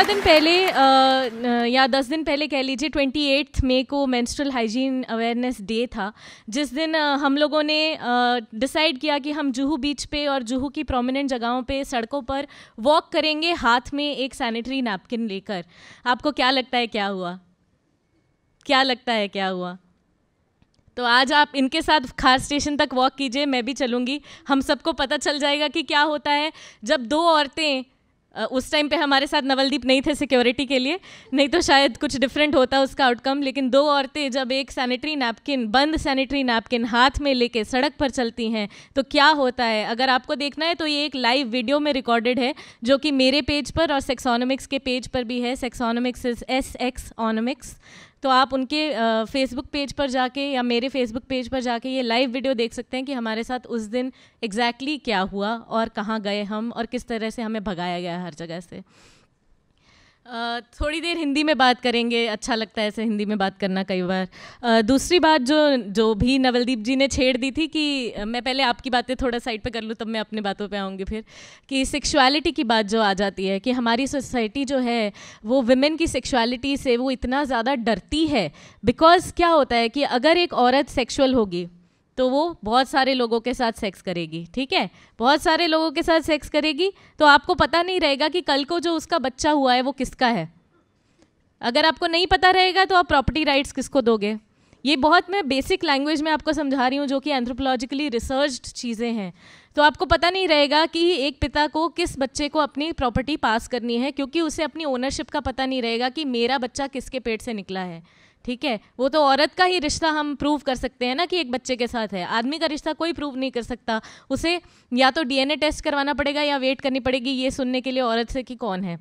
पंद्रह दिन पहले आ, या दस दिन पहले कह लीजिए ट्वेंटी एट्थ मे को मेंस्ट्रुअल हाइजीन अवेयरनेस डे था जिस दिन आ, हम लोगों ने डिसाइड किया कि हम जूहू बीच पे और जूहू की प्रोमिनेंट जगहों पे सड़कों पर वॉक करेंगे हाथ में एक सैनिटरी नैपकिन लेकर आपको क्या लगता है क्या हुआ क्या लगता है क्या हुआ तो आज आप इनके साथ खास स्टेशन तक वॉक कीजिए मैं भी चलूँगी हम सबको पता चल जाएगा कि क्या होता है जब दो औरतें उस टाइम पे हमारे साथ नवलदीप नहीं थे सिक्योरिटी के लिए नहीं तो शायद कुछ डिफरेंट होता उसका आउटकम लेकिन दो औरतें जब एक सैनिटरी नैपकिन बंद सैनिटरी नैपकिन हाथ में लेके सड़क पर चलती हैं तो क्या होता है अगर आपको देखना है तो ये एक लाइव वीडियो में रिकॉर्डेड है जो कि मेरे पेज पर और सेक्सोनोमिक्स के पेज पर भी है sexonomics is S X onomics तो आप उनके फेसबुक पेज पर जाके या मेरे फेसबुक पेज पर जाके ये लाइव वीडियो देख सकते हैं कि हमारे साथ उस दिन एग्जैक्टली exactly क्या हुआ और कहाँ गए हम और किस तरह से हमें भगाया गया हर जगह से थोड़ी देर हिंदी में बात करेंगे अच्छा लगता है ऐसे हिंदी में बात करना कई बार दूसरी बात जो जो भी नवलदीप जी ने छेड़ दी थी कि मैं पहले आपकी बातें थोड़ा साइड पे कर लूँ तब मैं अपने बातों पे आऊँगी फिर कि सेक्सुअलिटी की बात जो आ जाती है कि हमारी सोसाइटी जो है वो वुमेन की सेक्सुअलिटी से वो इतना ज़्यादा डरती है बिकॉज़ क्या होता है कि अगर एक औरत सेक्शुअल होगी तो वो बहुत सारे लोगों के साथ सेक्स करेगी ठीक है बहुत सारे लोगों के साथ सेक्स करेगी तो आपको पता नहीं रहेगा कि कल को जो उसका बच्चा हुआ है वो किसका है अगर आपको नहीं पता रहेगा तो आप प्रॉपर्टी राइट्स किसको दोगे ये बहुत मैं बेसिक लैंग्वेज में आपको समझा रही हूँ जो कि एंथ्रोपोलॉजिकली रिसर्च्ड चीज़ें हैं तो आपको पता नहीं रहेगा कि एक पिता को किस बच्चे को अपनी प्रॉपर्टी पास करनी है क्योंकि उसे अपनी ओनरशिप का पता नहीं रहेगा कि मेरा बच्चा किसके पेट से निकला है ठीक है वो तो औरत का ही रिश्ता हम प्रूव कर सकते हैं ना कि एक बच्चे के साथ है आदमी का रिश्ता कोई प्रूव नहीं कर सकता उसे या तो डीएनए टेस्ट करवाना पड़ेगा या वेट करनी पड़ेगी ये सुनने के लिए औरत से कि कौन है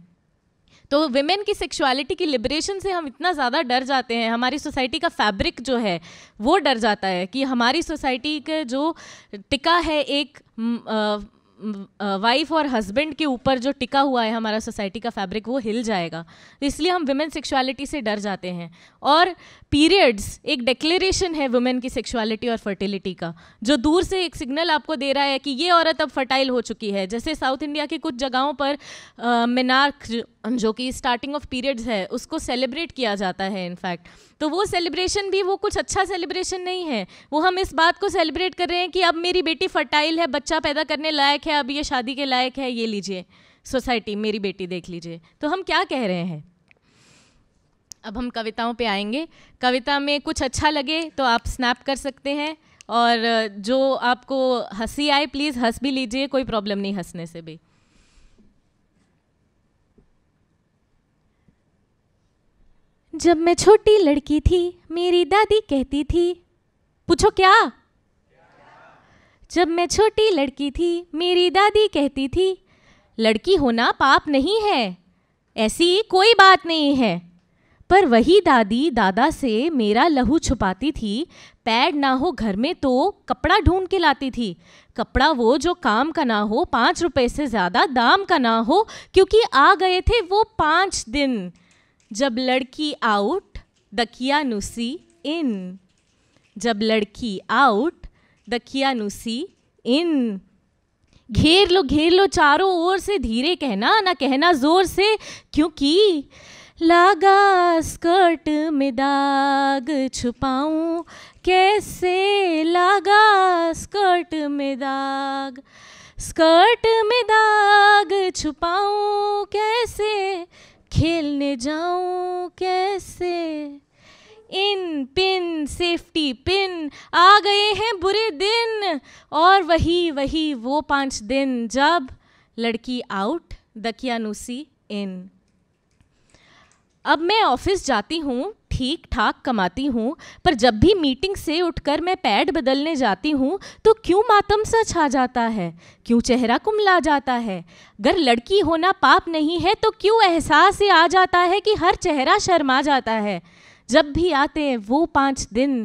तो वेमेन की सेक्सुअलिटी की लिबरेशन से हम इतना ज़्यादा डर जाते हैं हमारी सोसाइटी का फैब्रिक जो है वो डर जाता है कि हमारी सोसाइटी का जो टिका है एक आ, वाइफ और हस्बैंड के ऊपर जो टिका हुआ है हमारा सोसाइटी का फैब्रिक वो हिल जाएगा इसलिए हम वुमेन सेक्सुअलिटी से डर जाते हैं और पीरियड्स एक डिक्लेरेशन है वुमेन की सेक्सुअलिटी और फर्टिलिटी का जो दूर से एक सिग्नल आपको दे रहा है कि ये औरत अब फर्टाइल हो चुकी है जैसे साउथ इंडिया के कुछ जगहों पर मिनार्क जो कि स्टार्टिंग ऑफ पीरियड्स है उसको सेलिब्रेट किया जाता है इनफैक्ट तो वो सेलिब्रेशन भी वो कुछ अच्छा सेलिब्रेशन नहीं है वो हम इस बात को सेलिब्रेट कर रहे हैं कि अब मेरी बेटी फर्टाइल है बच्चा पैदा करने लायक है अब ये शादी के लायक है ये लीजिए सोसाइटी मेरी बेटी देख लीजिए तो हम क्या कह रहे हैं अब हम कविताओं पे आएंगे कविता में कुछ अच्छा लगे तो आप स्नैप कर सकते हैं और जो आपको हंसी आए प्लीज़ हंस भी लीजिए कोई प्रॉब्लम नहीं हंसने से भी जब मैं छोटी लड़की थी मेरी दादी कहती थी पूछो क्या जब मैं छोटी लड़की थी मेरी दादी कहती थी लड़की होना पाप नहीं है ऐसी कोई बात नहीं है पर वही दादी दादा से मेरा लहू छुपाती थी पैड ना हो घर में तो कपड़ा ढूंढ के लाती थी कपड़ा वो जो काम का ना हो पाँच रुपए से ज़्यादा दाम का ना हो क्योंकि आ गए थे वो पाँच दिन जब लड़की आउट नुसी इन जब लड़की आउट नुसी इन घेर लो घेर लो चारों ओर से धीरे कहना ना कहना जोर से क्योंकि लागा स्कर्ट में दाग छुपाऊं कैसे लागा स्कर्ट में दाग स्कर्ट में दाग छुपाऊं कैसे खेलने जाऊं कैसे इन पिन सेफ्टी पिन आ गए हैं बुरे दिन और वही वही वो पांच दिन जब लड़की आउट दकियानुसी इन अब मैं ऑफिस जाती हूँ ठीक ठाक कमाती हूँ पर जब भी मीटिंग से उठकर मैं पैड बदलने जाती हूँ तो क्यों मातम सा छा जाता है क्यों चेहरा कुमला जाता है अगर लड़की होना पाप नहीं है तो क्यों एहसास आ जाता है कि हर चेहरा शर्मा जाता है जब भी आते हैं वो पाँच दिन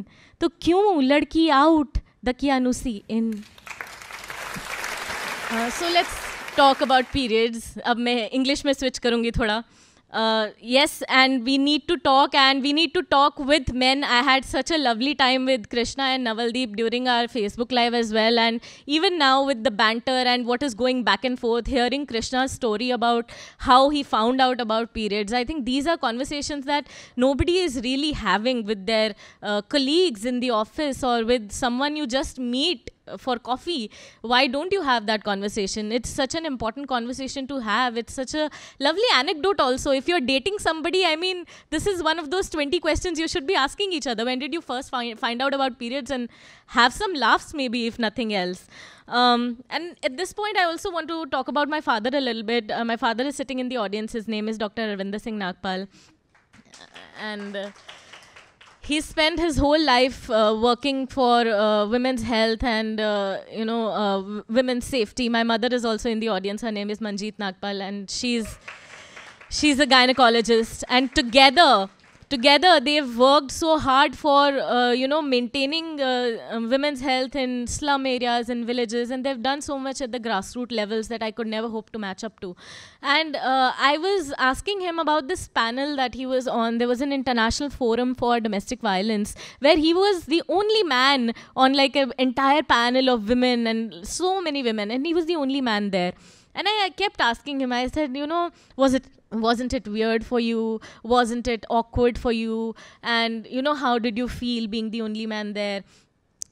तो क्यों लड़की आउट दकियानुसी इन so let's talk about periods अब मैं इंग्लिश में स्विच करूँगी थोड़ा uh, yes, and we need to talk, and we need to talk with men. I had such a lovely time with Krishna and Navaldeep during our Facebook Live as well, and even now with the banter and what is going back and forth, hearing Krishna's story about how he found out about periods. I think these are conversations that nobody is really having with their uh, colleagues in the office or with someone you just meet for coffee why don't you have that conversation it's such an important conversation to have it's such a lovely anecdote also if you're dating somebody i mean this is one of those 20 questions you should be asking each other when did you first find, find out about periods and have some laughs maybe if nothing else um, and at this point, I also want to talk about my father a little bit. Uh, my father is sitting in the audience. His name is Dr. Ravinder Singh Nagpal. Uh, and. Uh, he spent his whole life uh, working for uh, women's health and uh, you know uh, women's safety. My mother is also in the audience. Her name is Manjeet Nagpal, and she's she's a gynecologist. And together, together they've worked so hard for uh, you know maintaining uh, um, women's health in slum areas and villages and they've done so much at the grassroots levels that i could never hope to match up to and uh, i was asking him about this panel that he was on there was an international forum for domestic violence where he was the only man on like an entire panel of women and so many women and he was the only man there and I, kept asking him, I said, you know, was it wasn't it weird for you wasn't it awkward for you and you know how did you feel being the only man there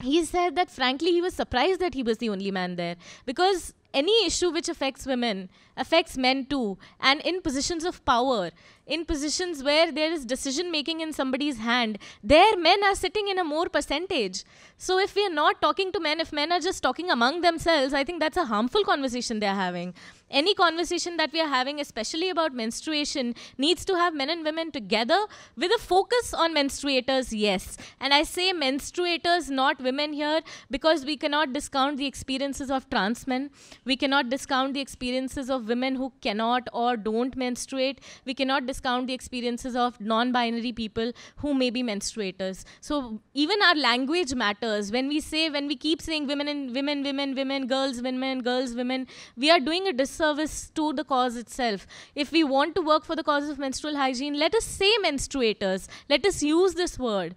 he said that frankly he was surprised that he was the only man there because any issue which affects women affects men too and in positions of power in positions where there is decision making in somebody's hand there men are sitting in a more percentage so if we are not talking to men if men are just talking among themselves i think that's a harmful conversation they are having any conversation that we are having especially about menstruation needs to have men and women together with a focus on menstruators yes and i say menstruators not women here because we cannot discount the experiences of trans men we cannot discount the experiences of women who cannot or don't menstruate. We cannot discount the experiences of non binary people who may be menstruators. So even our language matters. When we say, when we keep saying women and women, women, women, girls, women, girls, women, we are doing a disservice to the cause itself. If we want to work for the cause of menstrual hygiene, let us say menstruators. Let us use this word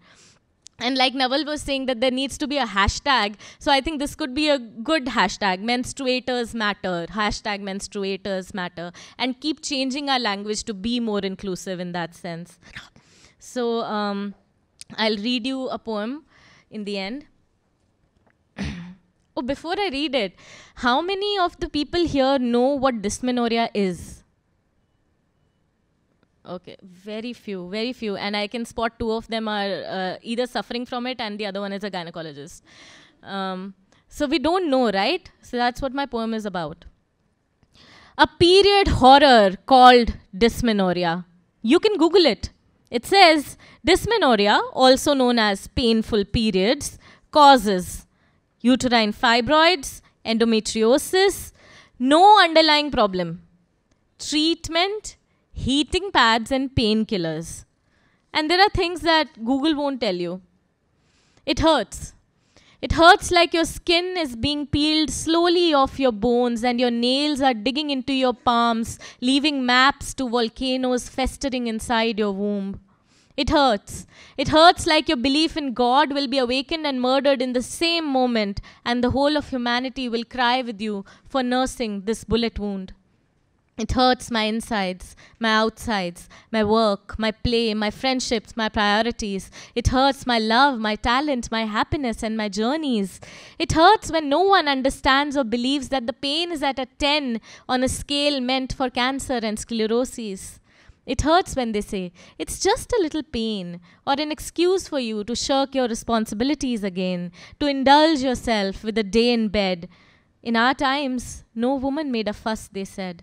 and like Naval was saying that there needs to be a hashtag. So I think this could be a good hashtag, menstruators matter, hashtag menstruators matter, and keep changing our language to be more inclusive in that sense. So um, I'll read you a poem in the end. oh, before I read it, how many of the people here know what dysmenorrhea is? Okay, very few, very few. And I can spot two of them are uh, either suffering from it and the other one is a gynecologist. Um, so we don't know, right? So that's what my poem is about. A period horror called dysmenorrhea. You can Google it. It says dysmenorrhea, also known as painful periods, causes uterine fibroids, endometriosis, no underlying problem. Treatment heating pads, and painkillers. And there are things that Google won't tell you. It hurts. It hurts like your skin is being peeled slowly off your bones and your nails are digging into your palms, leaving maps to volcanoes festering inside your womb. It hurts. It hurts like your belief in God will be awakened and murdered in the same moment, and the whole of humanity will cry with you for nursing this bullet wound. It hurts my insides, my outsides, my work, my play, my friendships, my priorities. It hurts my love, my talent, my happiness, and my journeys. It hurts when no one understands or believes that the pain is at a 10 on a scale meant for cancer and sclerosis. It hurts when they say, it's just a little pain, or an excuse for you to shirk your responsibilities again, to indulge yourself with a day in bed. In our times, no woman made a fuss, they said.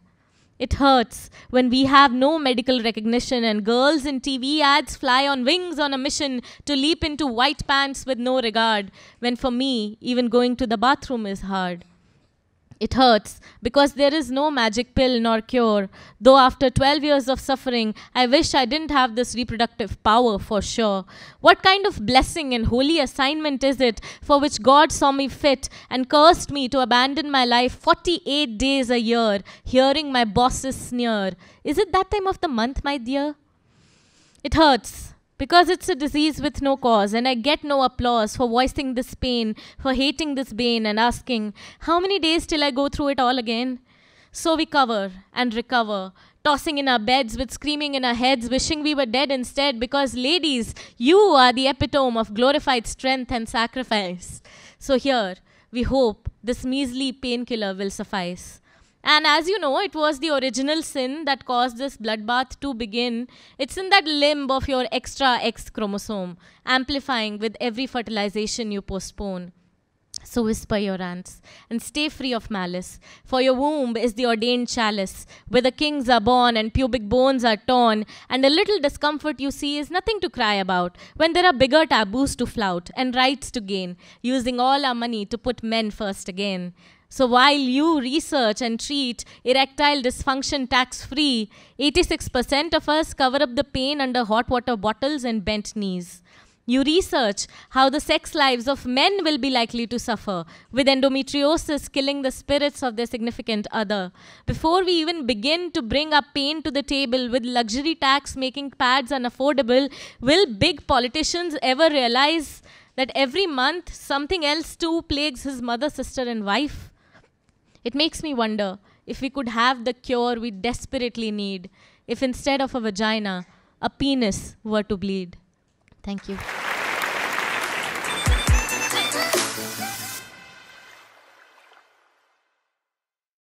It hurts when we have no medical recognition and girls in TV ads fly on wings on a mission to leap into white pants with no regard, when for me, even going to the bathroom is hard. It hurts because there is no magic pill nor cure. Though after 12 years of suffering, I wish I didn't have this reproductive power for sure. What kind of blessing and holy assignment is it for which God saw me fit and cursed me to abandon my life 48 days a year, hearing my bosses sneer? Is it that time of the month, my dear? It hurts because it's a disease with no cause, and I get no applause for voicing this pain, for hating this bane, and asking, How many days till I go through it all again? So we cover and recover, tossing in our beds with screaming in our heads, wishing we were dead instead, because ladies, you are the epitome of glorified strength and sacrifice. So here, we hope this measly painkiller will suffice. And as you know, it was the original sin that caused this bloodbath to begin. It's in that limb of your extra X chromosome, amplifying with every fertilization you postpone. So whisper your ants and stay free of malice, for your womb is the ordained chalice, where the kings are born and pubic bones are torn, and a little discomfort you see is nothing to cry about, when there are bigger taboos to flout and rights to gain, using all our money to put men first again. So while you research and treat erectile dysfunction tax free, 86% of us cover up the pain under hot water bottles and bent knees. You research how the sex lives of men will be likely to suffer, with endometriosis killing the spirits of their significant other. Before we even begin to bring our pain to the table with luxury tax making pads unaffordable, will big politicians ever realize that every month something else too plagues his mother, sister, and wife? It makes me wonder if we could have the cure we desperately need if instead of a vagina, a penis were to bleed. Thank you.